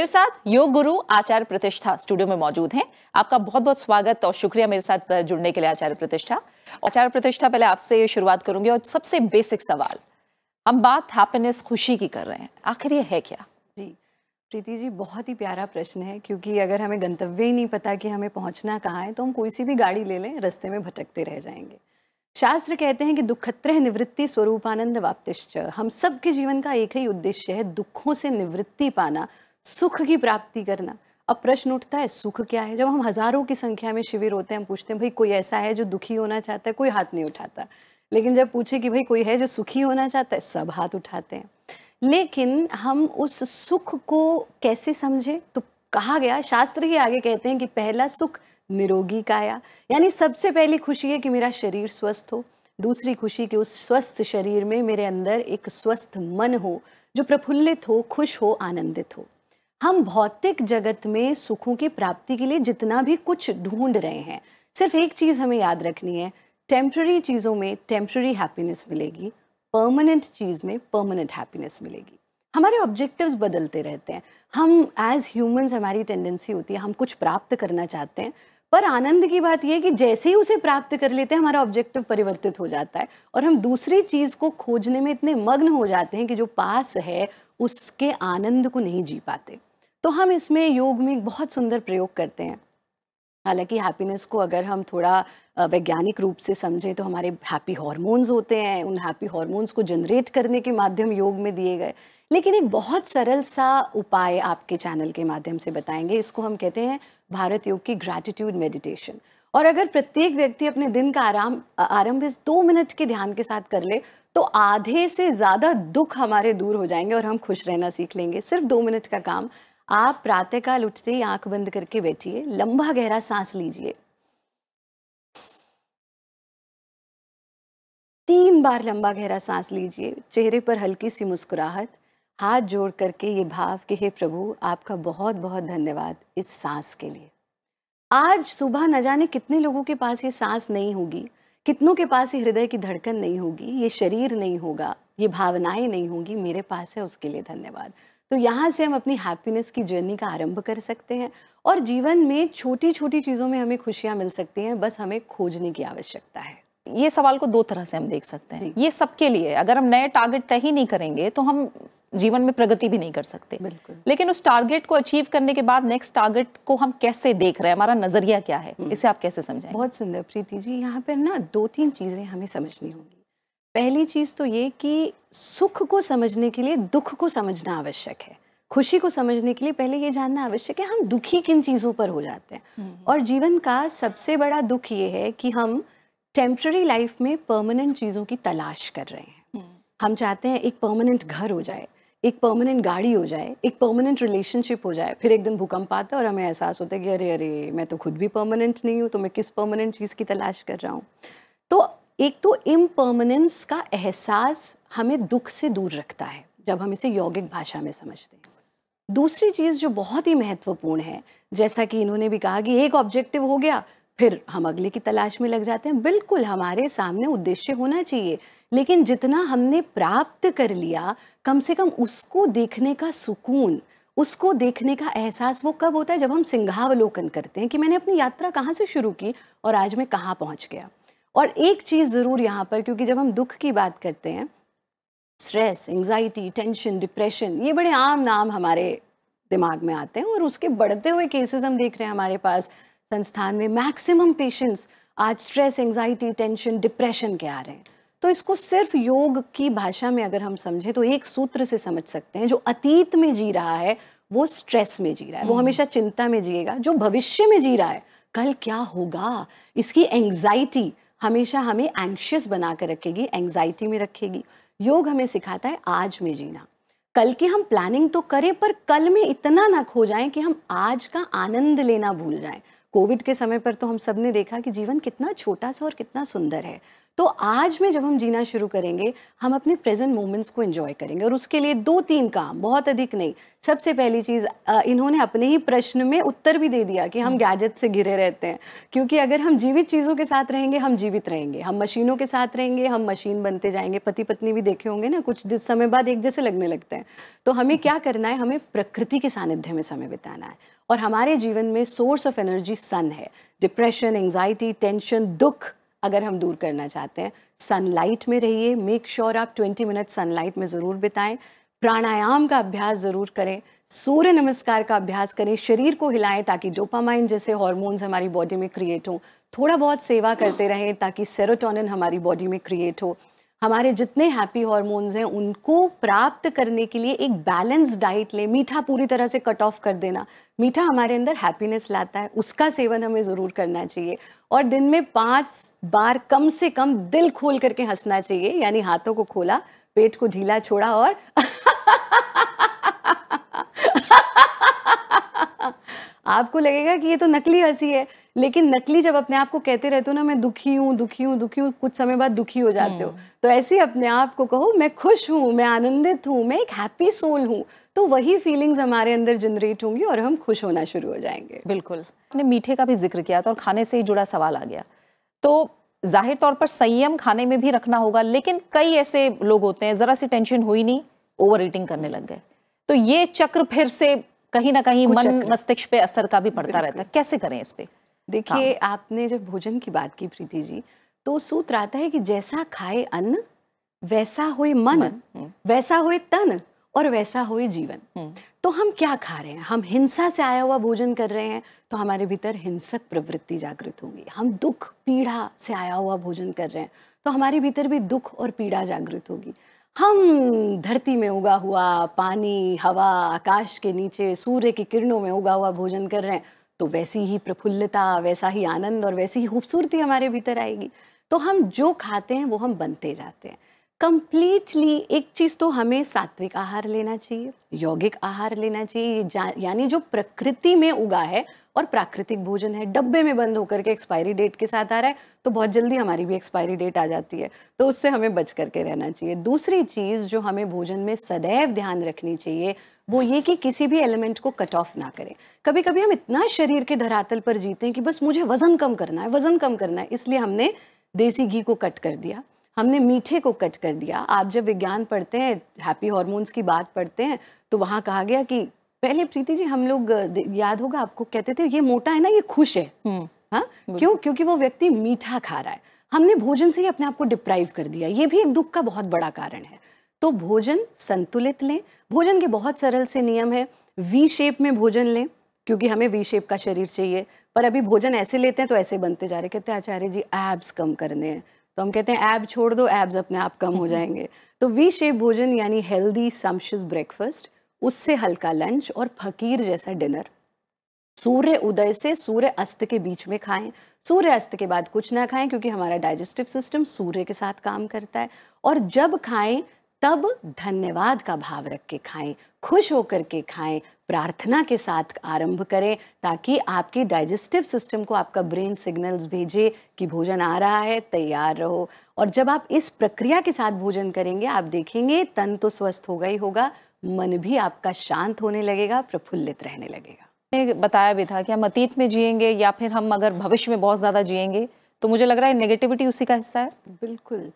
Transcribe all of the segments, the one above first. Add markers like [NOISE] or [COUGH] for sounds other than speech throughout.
मेरे साथ योग गुरु आचार्य प्रतिष्ठा स्टूडियो में मौजूद हैं आपका बहुत बहुत स्वागत और शुक्रिया मेरे साथ जुड़ने के लिए आचार्य प्रतिष्ठा आचार्य प्रतिष्ठा पहले आपसे शुरुआत करूंगी और सबसे बेसिक सवाल हम बात हैप्पीनेस खुशी की कर रहे हैं आखिर ये है क्या जी प्रीति जी बहुत ही प्यारा प्रश्न है क्योंकि अगर हमें गंतव्य ही नहीं पता कि हमें पहुंचना कहाँ है तो हम कोई सी भी गाड़ी ले लें रस्ते में भटकते रह जाएंगे शास्त्र कहते हैं कि दुखत्रह निवृत्ति स्वरूपानंद वाप्तिश्च हम सबके जीवन का एक ही उद्देश्य है दुखों से निवृत्ति पाना सुख की प्राप्ति करना अब प्रश्न उठता है सुख क्या है जब हम हज़ारों की संख्या में शिविर होते हैं हम पूछते हैं भाई कोई ऐसा है जो दुखी होना चाहता है कोई हाथ नहीं उठाता लेकिन जब पूछे कि भाई कोई है जो सुखी होना चाहता है सब हाथ उठाते हैं लेकिन हम उस सुख को कैसे समझें तो कहा गया शास्त्र ही आगे कहते हैं कि पहला सुख निरोगी काया यानी सबसे पहली खुशी है कि मेरा शरीर स्वस्थ हो दूसरी खुशी कि उस स्वस्थ शरीर में मेरे अंदर एक स्वस्थ मन हो जो प्रफुल्लित हो खुश हो आनंदित हो हम भौतिक जगत में सुखों की प्राप्ति के लिए जितना भी कुछ ढूंढ रहे हैं सिर्फ एक चीज़ हमें याद रखनी है टेम्प्ररी चीज़ों में टेम्प्ररी हैप्पीनेस मिलेगी परमानेंट चीज़ में परमानेंट हैप्पीनेस मिलेगी हमारे ऑब्जेक्टिव्स बदलते रहते हैं हम एज ह्यूमंस हमारी टेंडेंसी होती है हम कुछ प्राप्त करना चाहते हैं पर आनंद की बात यह है कि जैसे ही उसे प्राप्त कर लेते हैं हमारा ऑब्जेक्टिव परिवर्तित हो जाता है और हम दूसरी चीज़ को खोजने में इतने मग्न हो जाते हैं कि जो पास है उसके आनंद को नहीं जी पाते तो हम इसमें योग में बहुत सुंदर प्रयोग करते हैं हालांकि हैप्पीनेस को अगर हम थोड़ा वैज्ञानिक रूप से समझें तो हमारे हैप्पी हॉर्मोन्स होते हैं उन हैप्पी हॉर्मोन्स को जनरेट करने के माध्यम योग में दिए गए लेकिन एक बहुत सरल सा उपाय आपके चैनल के माध्यम से बताएंगे इसको हम कहते हैं भारत योग की ग्रैटिट्यूड मेडिटेशन और अगर प्रत्येक व्यक्ति अपने दिन का आराम आरंभ इस दो मिनट के ध्यान के साथ कर ले तो आधे से ज़्यादा दुख हमारे दूर हो जाएंगे और हम खुश रहना सीख लेंगे सिर्फ दो मिनट का काम आप प्रातःकाल उठते ही आंख बंद करके बैठिए लंबा गहरा सांस लीजिए तीन बार लंबा गहरा सांस लीजिए चेहरे पर हल्की सी मुस्कुराहट हाथ जोड़ करके ये भाव कि हे प्रभु आपका बहुत बहुत धन्यवाद इस सांस के लिए आज सुबह न जाने कितने लोगों के पास ये सांस नहीं होगी कितनों के पास ये हृदय की धड़कन नहीं होगी ये शरीर नहीं होगा ये भावनाएं नहीं होंगी मेरे पास है उसके लिए धन्यवाद तो यहाँ से हम अपनी हैप्पीनेस की जर्नी का आरंभ कर सकते हैं और जीवन में छोटी छोटी चीज़ों में हमें खुशियाँ मिल सकती हैं बस हमें खोजने की आवश्यकता है ये सवाल को दो तरह से हम देख सकते हैं ये सबके लिए अगर हम नए टारगेट तय ही नहीं करेंगे तो हम जीवन में प्रगति भी नहीं कर सकते बिल्कुल लेकिन उस टारगेट को अचीव करने के बाद नेक्स्ट टारगेट को हम कैसे देख रहे हैं हमारा नजरिया क्या है हम्म। इसे आप कैसे समझें बहुत सुंदर प्रीति जी यहाँ पर ना दो तीन चीज़ें हमें समझनी होंगी पहली चीज़ तो ये कि सुख को समझने के लिए दुख को समझना आवश्यक है खुशी को समझने के लिए पहले ये जानना आवश्यक है हम दुखी किन चीज़ों पर हो जाते हैं हम्म, हम्म। और जीवन का सबसे बड़ा दुख ये है कि हम टेम्प्ररी लाइफ में परमानेंट चीज़ों की तलाश कर रहे हैं हम्म। हम चाहते हैं एक परमानेंट घर हो जाए एक परमानेंट गाड़ी हो जाए एक परमानेंट रिलेशनशिप हो जाए फिर एक दिन भूकंप आता है और हमें एहसास होता है कि अरे अरे मैं तो खुद भी परमानेंट नहीं हूँ तो मैं किस परमानेंट चीज़ की तलाश कर रहा हूँ तो एक तो इम्पर्मनेंस का एहसास हमें दुख से दूर रखता है जब हम इसे यौगिक भाषा में समझते हैं दूसरी चीज़ जो बहुत ही महत्वपूर्ण है जैसा कि इन्होंने भी कहा कि एक ऑब्जेक्टिव हो गया फिर हम अगले की तलाश में लग जाते हैं बिल्कुल हमारे सामने उद्देश्य होना चाहिए लेकिन जितना हमने प्राप्त कर लिया कम से कम उसको देखने का सुकून उसको देखने का एहसास वो कब होता है जब हम सिंघावलोकन करते हैं कि मैंने अपनी यात्रा कहाँ से शुरू की और आज मैं कहाँ पहुँच गया और एक चीज़ ज़रूर यहाँ पर क्योंकि जब हम दुख की बात करते हैं स्ट्रेस एंजाइटी टेंशन डिप्रेशन ये बड़े आम नाम हमारे दिमाग में आते हैं और उसके बढ़ते हुए केसेस हम देख रहे हैं हमारे पास संस्थान में मैक्सिमम पेशेंट्स आज स्ट्रेस एंजाइटी टेंशन डिप्रेशन के आ रहे हैं तो इसको सिर्फ योग की भाषा में अगर हम समझें तो एक सूत्र से समझ सकते हैं जो अतीत में जी रहा है वो स्ट्रेस में जी रहा है वो हम्म। हमेशा चिंता में जिएगा जो भविष्य में जी रहा है कल क्या होगा इसकी एंगजाइटी हमेशा हमें एंक्शियस बना कर रखेगी एंग्जाइटी में रखेगी योग हमें सिखाता है आज में जीना कल की हम प्लानिंग तो करें पर कल में इतना ना खो जाए कि हम आज का आनंद लेना भूल जाएं कोविड के समय पर तो हम सब ने देखा कि जीवन कितना छोटा सा और कितना सुंदर है तो आज में जब हम जीना शुरू करेंगे हम अपने प्रेजेंट मोमेंट्स को एंजॉय करेंगे और उसके लिए दो तीन काम बहुत अधिक नहीं सबसे पहली चीज़ इन्होंने अपने ही प्रश्न में उत्तर भी दे दिया कि हम हम्म। गैजेट से घिरे रहते हैं क्योंकि अगर हम जीवित चीज़ों के साथ रहेंगे हम जीवित रहेंगे हम मशीनों के साथ रहेंगे हम मशीन बनते जाएंगे पति पत्नी भी देखे होंगे ना कुछ समय बाद एक जैसे लगने लगते हैं तो हमें क्या करना है हमें प्रकृति के सानिध्य में समय बिताना है और हमारे जीवन में सोर्स ऑफ एनर्जी सन है डिप्रेशन एंग्जाइटी टेंशन दुख अगर हम दूर करना चाहते हैं सनलाइट में रहिए मेक श्योर आप 20 मिनट सनलाइट में ज़रूर बिताएं प्राणायाम का अभ्यास ज़रूर करें सूर्य नमस्कार का अभ्यास करें शरीर को हिलाएं ताकि डोपामाइन जैसे हॉर्मोन्स हमारी बॉडी में क्रिएट हों थोड़ा बहुत सेवा करते रहें ताकि सेरोटोनिन हमारी बॉडी में क्रिएट हो हमारे जितने हैप्पी हॉर्मोन्स हैं उनको प्राप्त करने के लिए एक बैलेंस डाइट लें मीठा पूरी तरह से कट ऑफ कर देना मीठा हमारे अंदर हैप्पीनेस लाता है उसका सेवन हमें ज़रूर करना चाहिए और दिन में पांच बार कम से कम दिल खोल करके हंसना चाहिए यानी हाथों को खोला पेट को ढीला छोड़ा और [LAUGHS] आपको लगेगा कि ये तो नकली हंसी है लेकिन नकली जब अपने आप को कहते रहते हो ना मैं दुखी हूँ दुखी हूँ दुखी हूँ कुछ समय बाद दुखी हो जाते हो हम्म। तो ऐसे ही अपने आप को कहो मैं खुश हूँ मैं आनंदित हूँ मैं एक हैप्पी सोल हूँ तो वही फीलिंग्स हमारे अंदर जनरेट होंगी और हम खुश होना शुरू हो जाएंगे बिल्कुल आपने मीठे का भी जिक्र किया था और खाने से ही जुड़ा सवाल आ गया तो जाहिर तौर पर संयम खाने में भी रखना होगा लेकिन कई ऐसे लोग होते हैं ज़रा सी टेंशन हुई नहीं ओवर ईटिंग करने लग गए तो ये चक्र फिर से कहीं ना कहीं मन मस्तिष्क पे असर का भी पड़ता रहता है कैसे करें इस पर देखिए आपने जब भोजन की बात की प्रीति जी तो सूत्र आता है कि जैसा खाए अन्न वैसा होए मन, मन हम्म। वैसा हुए तन और वैसा हो जीवन हम्म। तो हम क्या खा रहे हैं हम हिंसा से आया हुआ भोजन कर रहे हैं तो हमारे भीतर हिंसक प्रवृत्ति जागृत होगी हम दुख पीड़ा से आया हुआ भोजन कर रहे हैं तो हमारे भीतर भी दुख और पीड़ा जागृत होगी हम धरती में उगा हुआ पानी हवा आकाश के नीचे सूर्य की किरणों में उगा हुआ भोजन कर रहे हैं तो वैसी ही प्रफुल्लता वैसा ही आनंद और वैसी ही खूबसूरती हमारे भीतर आएगी तो हम जो खाते हैं वो हम बनते जाते हैं कम्प्लीटली एक चीज़ तो हमें सात्विक आहार लेना चाहिए यौगिक आहार लेना चाहिए यानी जो प्रकृति में उगा है और प्राकृतिक भोजन है डब्बे में बंद होकर के एक्सपायरी डेट के साथ आ रहा है तो बहुत जल्दी हमारी भी एक्सपायरी डेट आ जाती है तो उससे हमें बच करके रहना चाहिए दूसरी चीज़ जो हमें भोजन में सदैव ध्यान रखनी चाहिए वो ये कि किसी भी एलिमेंट को कट ऑफ ना करें कभी कभी हम इतना शरीर के धरातल पर जीते हैं कि बस मुझे वज़न कम करना है वज़न कम करना है इसलिए हमने देसी घी को कट कर दिया हमने मीठे को कट कर दिया आप जब विज्ञान पढ़ते हैं हैप्पी हॉर्मोन्स की बात पढ़ते हैं तो वहाँ कहा गया कि पहले प्रीति जी हम लोग याद होगा आपको कहते थे ये मोटा है ना ये खुश है हम्म। हाँ क्यों क्योंकि वो व्यक्ति मीठा खा रहा है हमने भोजन से ही अपने आप को डिप्राइव कर दिया ये भी एक दुख का बहुत बड़ा कारण है तो भोजन संतुलित लें भोजन के बहुत सरल से नियम है वी शेप में भोजन लें क्योंकि हमें वी शेप का शरीर चाहिए पर अभी भोजन ऐसे लेते हैं तो ऐसे बनते जा रहे कहते आचार्य जी एब्स कम करने हैं तो हम कहते हैं ऐब छोड़ दो ऐब्स अपने आप कम हो हम्म, हम्म। जाएंगे तो वी शेप भोजन यानी हेल्दी समशिस ब्रेकफास्ट उससे हल्का लंच और फकीर जैसा डिनर सूर्य उदय से सूर्य अस्त के बीच में खाएं सूर्य अस्त के बाद कुछ ना खाएं क्योंकि हमारा डाइजेस्टिव सिस्टम सूर्य के साथ काम करता है और जब खाएं तब धन्यवाद का भाव रख के खाएं खुश होकर के खाएं प्रार्थना के साथ आरंभ करें ताकि आपकी डाइजेस्टिव सिस्टम को आपका ब्रेन सिग्नल्स भेजे कि भोजन आ रहा है तैयार रहो और जब आप इस प्रक्रिया के साथ भोजन करेंगे आप देखेंगे तन तो स्वस्थ होगा ही होगा मन भी आपका शांत होने लगेगा प्रफुल्लित रहने लगेगा ने बताया भी था कि हम अतीत में जिएंगे या फिर हम अगर भविष्य में बहुत ज़्यादा जिएंगे तो मुझे लग रहा है नेगेटिविटी उसी का हिस्सा है बिल्कुल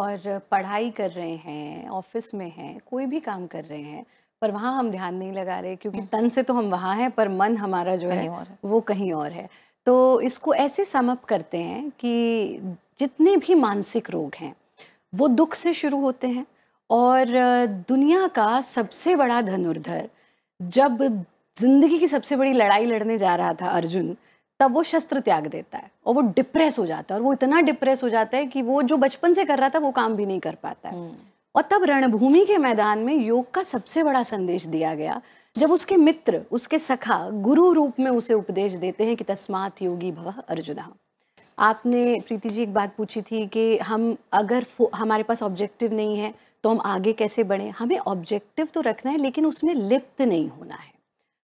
और पढ़ाई कर रहे हैं ऑफिस में हैं कोई भी काम कर रहे हैं पर वहाँ हम ध्यान नहीं लगा रहे क्योंकि हम्म। तन से तो हम वहाँ हैं पर मन हमारा जो है वो कहीं और है तो इसको ऐसे समअप करते हैं कि जितने भी मानसिक रोग हैं वो दुख से शुरू होते हैं और दुनिया का सबसे बड़ा धनुर्धर जब जिंदगी की सबसे बड़ी लड़ाई लड़ने जा रहा था अर्जुन तब वो शस्त्र त्याग देता है और वो डिप्रेस हो जाता है और वो इतना डिप्रेस हो जाता है कि वो जो बचपन से कर रहा था वो काम भी नहीं कर पाता है हम्म। और तब रणभूमि के मैदान में योग का सबसे बड़ा संदेश दिया गया जब उसके मित्र उसके सखा गुरु रूप में उसे उपदेश देते हैं कि तस्मात योगी भव अर्जुना आपने प्रीति जी एक बात पूछी थी कि हम अगर हमारे पास ऑब्जेक्टिव नहीं है तो हम आगे कैसे बढ़े हमें ऑब्जेक्टिव तो रखना है लेकिन उसमें लिप्त नहीं होना है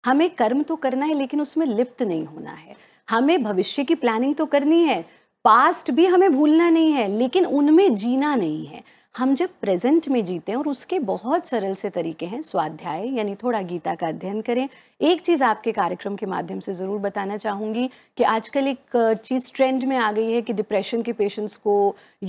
हमें कर्म तो करना है लेकिन उसमें लिप्त नहीं होना है हमें भविष्य की प्लानिंग तो करनी है पास्ट भी हमें भूलना नहीं है लेकिन उनमें जीना नहीं है हम जब प्रेजेंट में जीते हैं और उसके बहुत सरल से तरीके हैं स्वाध्याय यानी थोड़ा गीता का अध्ययन करें एक चीज़ आपके कार्यक्रम के माध्यम से ज़रूर बताना चाहूँगी कि आजकल एक चीज़ ट्रेंड में आ गई है कि डिप्रेशन के पेशेंट्स को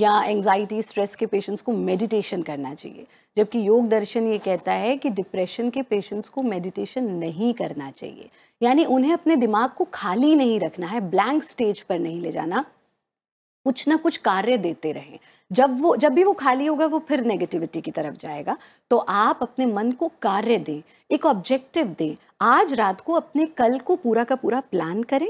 या एंजाइटी स्ट्रेस के पेशेंट्स को मेडिटेशन करना चाहिए जबकि योग दर्शन ये कहता है कि डिप्रेशन के पेशेंट्स को मेडिटेशन नहीं करना चाहिए यानी उन्हें अपने दिमाग को खाली नहीं रखना है ब्लैंक स्टेज पर नहीं ले जाना कुछ ना कुछ कार्य देते रहें जब वो जब भी वो खाली होगा वो फिर नेगेटिविटी की तरफ जाएगा तो आप अपने मन को कार्य दें एक ऑब्जेक्टिव दें आज रात को अपने कल को पूरा का पूरा प्लान करें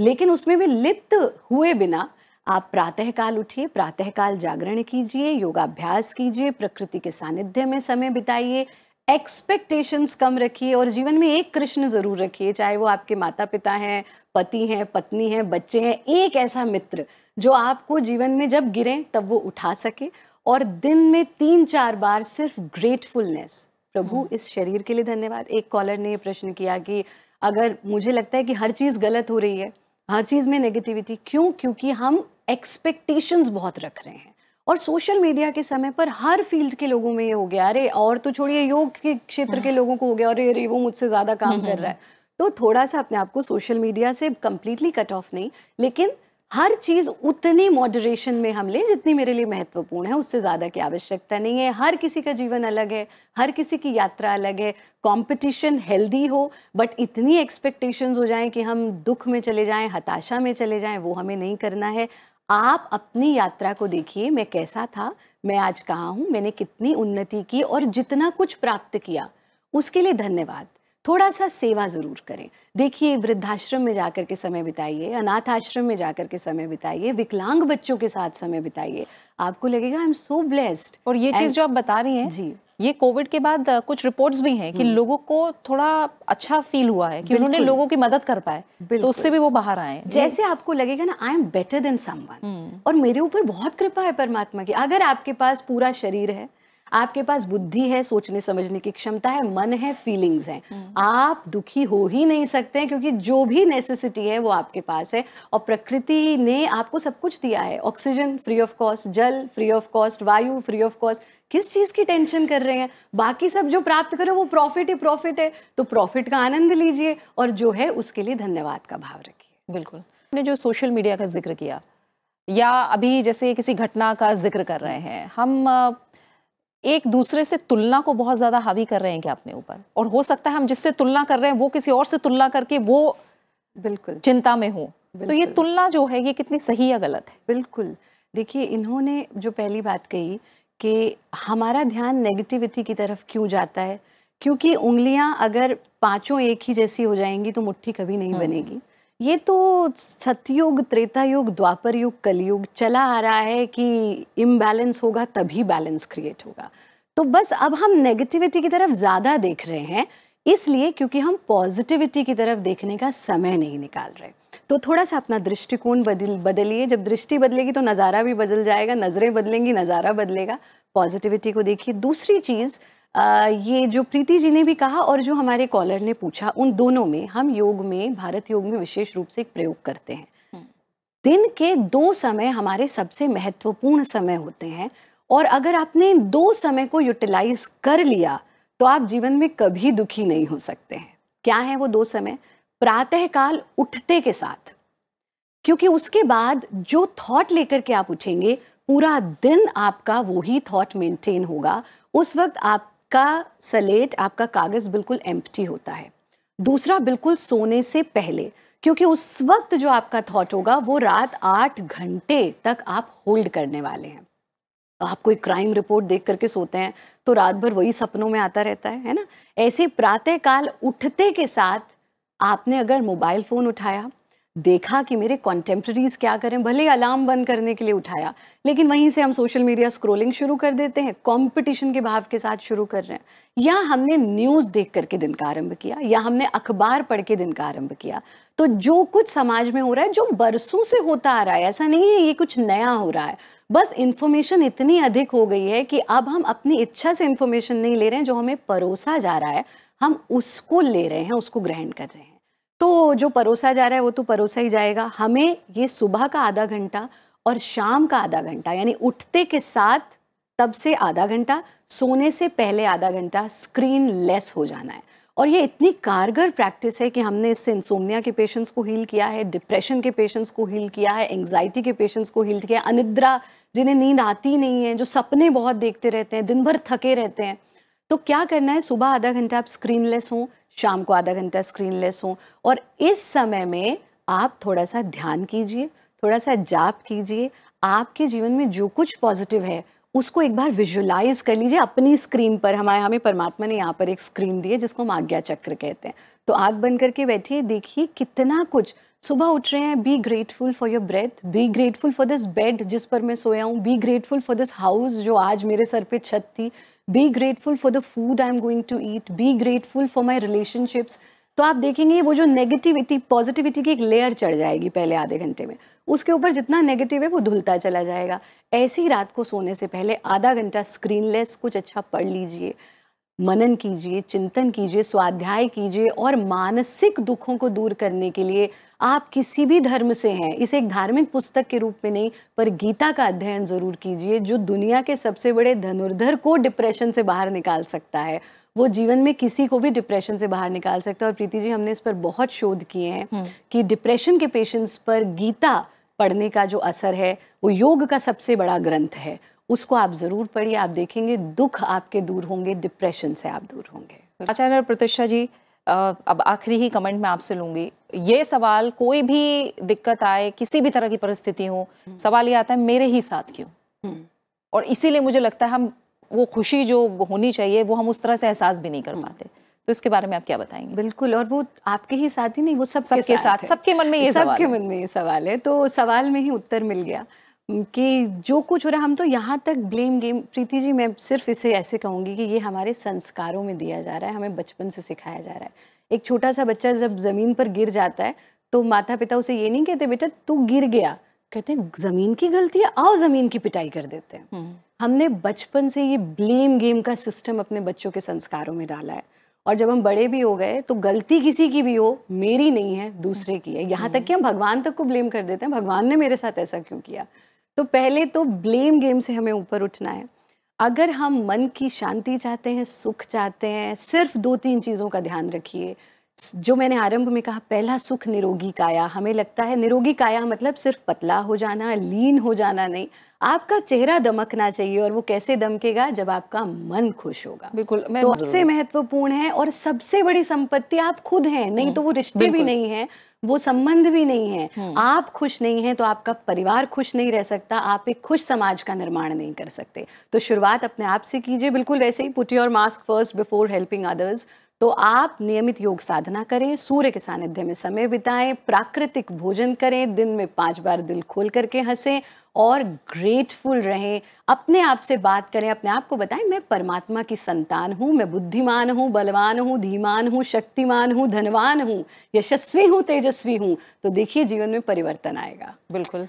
लेकिन उसमें भी लिप्त हुए बिना आप प्रातःकाल उठिए प्रातःकाल जागरण कीजिए योगाभ्यास कीजिए प्रकृति के सानिध्य में समय बिताइए एक्सपेक्टेशंस कम रखिए और जीवन में एक कृष्ण ज़रूर रखिए चाहे वो आपके माता पिता हैं पति हैं पत्नी हैं बच्चे हैं एक ऐसा मित्र जो आपको जीवन में जब गिरे तब वो उठा सके और दिन में तीन चार बार सिर्फ ग्रेटफुलनेस प्रभु हम्म। इस शरीर के लिए धन्यवाद एक कॉलर ने प्रश्न किया कि अगर मुझे लगता है कि हर चीज़ गलत हो रही है हर चीज़ में नेगेटिविटी क्यों क्योंकि हम एक्सपेक्टेशंस बहुत रख रहे हैं और सोशल मीडिया के समय पर हर फील्ड के लोगों में ये हो गया अरे और तो छोड़िए योग के क्षेत्र के हाँ। लोगों को हो गया अरे अरे वो मुझसे ज़्यादा काम कर हम्म, रहा है हम्म। तो थोड़ा सा अपने आप को सोशल मीडिया से कम्प्लीटली कट ऑफ नहीं लेकिन हर चीज़ उतनी मॉडरेशन में हम लें जितनी मेरे लिए महत्वपूर्ण है उससे ज़्यादा की आवश्यकता नहीं है हर किसी का जीवन अलग है हर किसी की यात्रा अलग है कंपटीशन हेल्दी हो बट इतनी एक्सपेक्टेशंस हो जाएं कि हम दुख में चले जाएं हताशा में चले जाएं वो हमें नहीं करना है आप अपनी यात्रा को देखिए मैं कैसा था मैं आज कहाँ हूँ मैंने कितनी उन्नति की और जितना कुछ प्राप्त किया उसके लिए धन्यवाद थोड़ा सा सेवा ज़रूर करें देखिए वृद्धाश्रम में जाकर के समय बिताइए अनाथ आश्रम में जाकर के समय बिताइए विकलांग बच्चों के साथ समय बिताइए आपको लगेगा आई एम सो ब्लेस्ड और ये चीज़ जो आप बता रही हैं जी ये कोविड के बाद कुछ रिपोर्ट्स भी हैं कि हम्म। लोगों को थोड़ा अच्छा फील हुआ है कि उन्होंने लोगों की मदद कर पाए तो उससे भी वो बाहर आए जैसे आपको लगेगा ना I am better than someone और मेरे ऊपर बहुत कृपा है परमात्मा की अगर आपके पास पूरा शरीर है आपके पास बुद्धि है सोचने समझने की क्षमता है मन है फीलिंग्स हैं हम्म। आप दुखी हो ही नहीं सकते क्योंकि जो भी नेसेसिटी है वो आपके पास है और प्रकृति ने आपको सब कुछ दिया है ऑक्सीजन फ्री ऑफ कॉस्ट जल फ्री ऑफ कॉस्ट वायु फ्री ऑफ कॉस्ट किस चीज़ की टेंशन कर रहे हैं बाकी सब जो प्राप्त करो वो प्रॉफिट ही प्रॉफिट है तो प्रॉफिट का आनंद लीजिए और जो है उसके लिए धन्यवाद का भाव रखिए बिल्कुल ने जो सोशल मीडिया का जिक्र किया या अभी जैसे किसी घटना का जिक्र कर रहे हैं हम एक दूसरे से तुलना को बहुत ज़्यादा हावी कर रहे हैं क्या अपने ऊपर और हो सकता है हम जिससे तुलना कर रहे हैं वो किसी और से तुलना करके वो बिल्कुल चिंता में हो तो ये तुलना जो है ये कितनी सही या गलत है बिल्कुल देखिए इन्होंने जो पहली बात कही कि हमारा ध्यान नेगेटिविटी की तरफ क्यों जाता है क्योंकि उंगलियां अगर पांचों एक ही जैसी हो जाएंगी तो मुट्ठी कभी नहीं हम्म। बनेगी ये तो सतयुग त्रेता युग द्वापर युग कलयुग चला आ रहा है कि इम्बैलेंस होगा तभी बैलेंस क्रिएट होगा तो बस अब हम नेगेटिविटी की तरफ ज़्यादा देख रहे हैं इसलिए क्योंकि हम पॉजिटिविटी की तरफ देखने का समय नहीं निकाल रहे तो थोड़ा सा अपना दृष्टिकोण बदल बदलिए जब दृष्टि बदलेगी तो नज़ारा भी बदल जाएगा नज़रें बदलेंगी नज़ारा बदलेगा पॉजिटिविटी को देखिए दूसरी चीज़ ये जो प्रीति जी ने भी कहा और जो हमारे कॉलर ने पूछा उन दोनों में हम योग में भारत योग में विशेष रूप से एक प्रयोग करते हैं हम्म। दिन के दो समय हमारे सबसे महत्वपूर्ण समय होते हैं और अगर आपने दो समय को यूटिलाइज कर लिया तो आप जीवन में कभी दुखी नहीं हो सकते हैं क्या है वो दो समय प्रातःकाल उठते के साथ क्योंकि उसके बाद जो थॉट लेकर के आप उठेंगे पूरा दिन आपका वही थॉट मेंटेन होगा उस वक्त आप आपका सलेट आपका कागज़ बिल्कुल एम्प्टी होता है दूसरा बिल्कुल सोने से पहले क्योंकि उस वक्त जो आपका थॉट होगा वो रात आठ घंटे तक आप होल्ड करने वाले हैं तो आप कोई क्राइम रिपोर्ट देख करके सोते हैं तो रात भर वही सपनों में आता रहता है है ना ऐसे प्रातःकाल उठते के साथ आपने अगर मोबाइल फ़ोन उठाया देखा कि मेरे कॉन्टेम्प्रेरीज क्या करें भले अलार्म बंद करने के लिए उठाया लेकिन वहीं से हम सोशल मीडिया स्क्रोलिंग शुरू कर देते हैं कॉम्पिटिशन के भाव के साथ शुरू कर रहे हैं या हमने न्यूज़ देख करके दिन का आरंभ किया या हमने अखबार पढ़ के दिन का आरंभ किया तो जो कुछ समाज में हो रहा है जो बरसों से होता आ रहा है ऐसा नहीं है ये कुछ नया हो रहा है बस इन्फॉर्मेशन इतनी अधिक हो गई है कि अब हम अपनी इच्छा से इन्फॉर्मेशन नहीं ले रहे हैं जो हमें परोसा जा रहा है हम उसको ले रहे हैं उसको ग्रहण कर रहे हैं तो जो परोसा जा रहा है वो तो परोसा ही जाएगा हमें ये सुबह का आधा घंटा और शाम का आधा घंटा यानी उठते के साथ तब से आधा घंटा सोने से पहले आधा घंटा स्क्रीन लेस हो जाना है और ये इतनी कारगर प्रैक्टिस है कि हमने इससे इंसोमिया के पेशेंट्स को हील किया है डिप्रेशन के पेशेंट्स को हील किया है एंग्जाइटी के पेशेंट्स को हील किया है अनिद्रा जिन्हें नींद आती नहीं है जो सपने बहुत देखते रहते हैं दिन भर थके रहते हैं तो क्या करना है सुबह आधा घंटा आप स्क्रीन लेस हों शाम को आधा घंटा स्क्रीनलेस हों और इस समय में आप थोड़ा सा ध्यान कीजिए थोड़ा सा जाप कीजिए आपके जीवन में जो कुछ पॉजिटिव है उसको एक बार विजुलाइज कर लीजिए अपनी स्क्रीन पर हमारे हमें परमात्मा ने यहाँ पर एक स्क्रीन दी है जिसको हम आज्ञा चक्र कहते हैं तो आग बन करके बैठिए देखिए कितना कुछ सुबह उठ रहे हैं be grateful for your breath be grateful for this bed जिस पर मैं सोया हूँ be grateful for this house जो आज मेरे सर पे छत थी be grateful for the food I am going to eat be grateful for my relationships तो आप देखेंगे वो जो नेगेटिविटी पॉजिटिविटी की एक लेयर चढ़ जाएगी पहले आधे घंटे में उसके ऊपर जितना नेगेटिव है वो धुलता चला जाएगा ऐसी रात को सोने से पहले आधा घंटा स्क्रीनलेस कुछ अच्छा पढ़ लीजिए मनन कीजिए चिंतन कीजिए स्वाध्याय कीजिए और मानसिक दुखों को दूर करने के लिए आप किसी भी धर्म से हैं इसे एक धार्मिक पुस्तक के रूप में नहीं पर गीता का अध्ययन ज़रूर कीजिए जो दुनिया के सबसे बड़े धनुर्धर को डिप्रेशन से बाहर निकाल सकता है वो जीवन में किसी को भी डिप्रेशन से बाहर निकाल सकता है और प्रीति जी हमने इस पर बहुत शोध किए हैं हम्म। कि डिप्रेशन के पेशेंट्स पर गीता पढ़ने का जो असर है वो योग का सबसे बड़ा ग्रंथ है उसको आप ज़रूर पढ़िए आप देखेंगे दुख आपके दूर होंगे डिप्रेशन से आप दूर होंगे आचार्य प्रतिष्ठा जी अब आखिरी ही कमेंट में आपसे लूंगी ये सवाल कोई भी दिक्कत आए किसी भी तरह की परिस्थिति हो हम्म। सवाल ये आता है मेरे ही साथ क्यों हम्म। और इसीलिए मुझे लगता है हम वो खुशी जो होनी चाहिए वो हम उस तरह से एहसास भी नहीं कर हम्म। पाते तो इसके बारे में आप क्या बताएंगे बिल्कुल और वो आपके ही साथ ही नहीं वो सब सबके साथ, साथ सबके मन में ये सबके मन में ये सवाल है तो सवाल में ही उत्तर मिल गया कि जो कुछ हो रहा है हम तो यहाँ तक ब्लेम गेम प्रीति जी मैं सिर्फ इसे ऐसे कहूँगी कि ये हमारे संस्कारों में दिया जा रहा है हमें बचपन से सिखाया जा रहा है एक छोटा सा बच्चा जब ज़मीन पर गिर जाता है तो माता पिता उसे ये नहीं कहते बेटा तू गिर गया कहते हैं ज़मीन की गलती है आओ ज़मीन की पिटाई कर देते हैं हम्म। हमने बचपन से ये ब्लेम गेम का सिस्टम अपने बच्चों के संस्कारों में डाला है और जब हम बड़े भी हो गए तो गलती किसी की भी हो मेरी नहीं है दूसरे की है यहाँ तक कि हम्म। हम भगवान तक को ब्लेम कर देते हैं भगवान ने मेरे साथ ऐसा क्यों किया तो पहले तो ब्लेम गेम से हमें ऊपर उठना है अगर हम मन की शांति चाहते हैं सुख चाहते हैं सिर्फ दो तीन चीज़ों का ध्यान रखिए जो मैंने आरंभ में कहा पहला सुख निरोगी काया हमें लगता है निरोगी काया मतलब सिर्फ पतला हो जाना लीन हो जाना नहीं आपका चेहरा दमकना चाहिए और वो कैसे दमकेगा जब आपका मन खुश होगा बिल्कुल मैं तो सबसे महत्वपूर्ण है और सबसे बड़ी संपत्ति आप खुद हैं नहीं तो वो हम्म, रिश्ते भी नहीं है वो संबंध भी नहीं है हम्म। आप खुश नहीं हैं तो आपका परिवार खुश नहीं रह सकता आप एक खुश समाज का निर्माण नहीं कर सकते तो शुरुआत अपने आप से कीजिए बिल्कुल वैसे ही put your mask first before helping others तो आप नियमित योग साधना करें सूर्य के सानिध्य में समय बिताएं प्राकृतिक भोजन करें दिन में पांच बार दिल खोल करके हंसें और ग्रेटफुल रहें अपने आप से बात करें अपने आप को बताएं मैं परमात्मा की संतान हूँ मैं बुद्धिमान हूँ बलवान हूँ धीमान हूँ शक्तिमान हूँ धनवान हूँ यशस्वी हूँ तेजस्वी हूँ तो देखिए जीवन में परिवर्तन आएगा बिल्कुल